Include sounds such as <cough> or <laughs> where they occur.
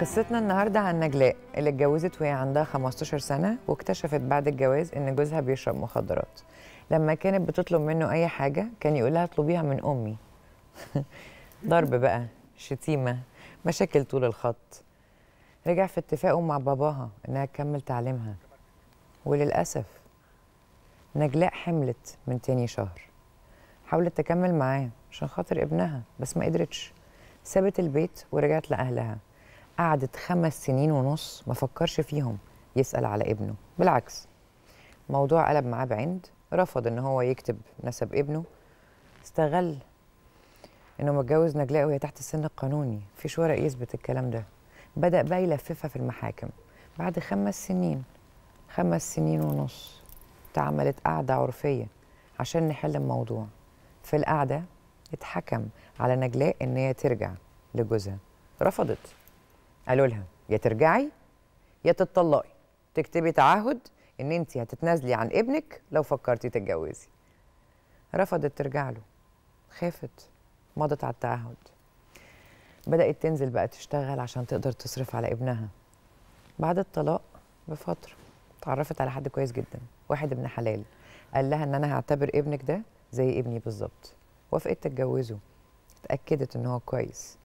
قصتنا النهارده عن نجلاء اللي اتجوزت وهي عندها 15 سنه واكتشفت بعد الجواز ان جوزها بيشرب مخدرات لما كانت بتطلب منه اي حاجه كان يقولها اطلبيها من امي <laughs> ضرب بقى شتيمه مشاكل طول الخط رجع في اتفاقه مع باباها انها تكمل تعليمها وللاسف نجلاء حملت من تاني شهر حاولت تكمل معاه عشان خاطر ابنها بس ما قدرتش سابت البيت ورجعت لاهلها قعدت خمس سنين ونص ما فكرش فيهم يسأل على ابنه بالعكس موضوع قلب معاه بعند رفض ان هو يكتب نسب ابنه استغل انه متجوز نجلاء وهي تحت السن القانوني مفيش ورق يثبت الكلام ده بدا بقى يلففها في المحاكم بعد خمس سنين خمس سنين ونص اتعملت قعده عرفيه عشان نحل الموضوع في القعده اتحكم على نجلاء ان هي ترجع لجوزها رفضت قالوا لها يا ترجعي يا تتطلقي تكتبي تعهد ان انت هتتنازلي عن ابنك لو فكرتي تتجوزي رفضت ترجع له خافت مضت على التعهد بدأت تنزل بقى تشتغل عشان تقدر تصرف على ابنها بعد الطلاق بفترة اتعرفت على حد كويس جدا واحد ابن حلال قال لها ان انا هعتبر ابنك ده زي ابني بالظبط وافقت تتجوزه اتأكدت ان هو كويس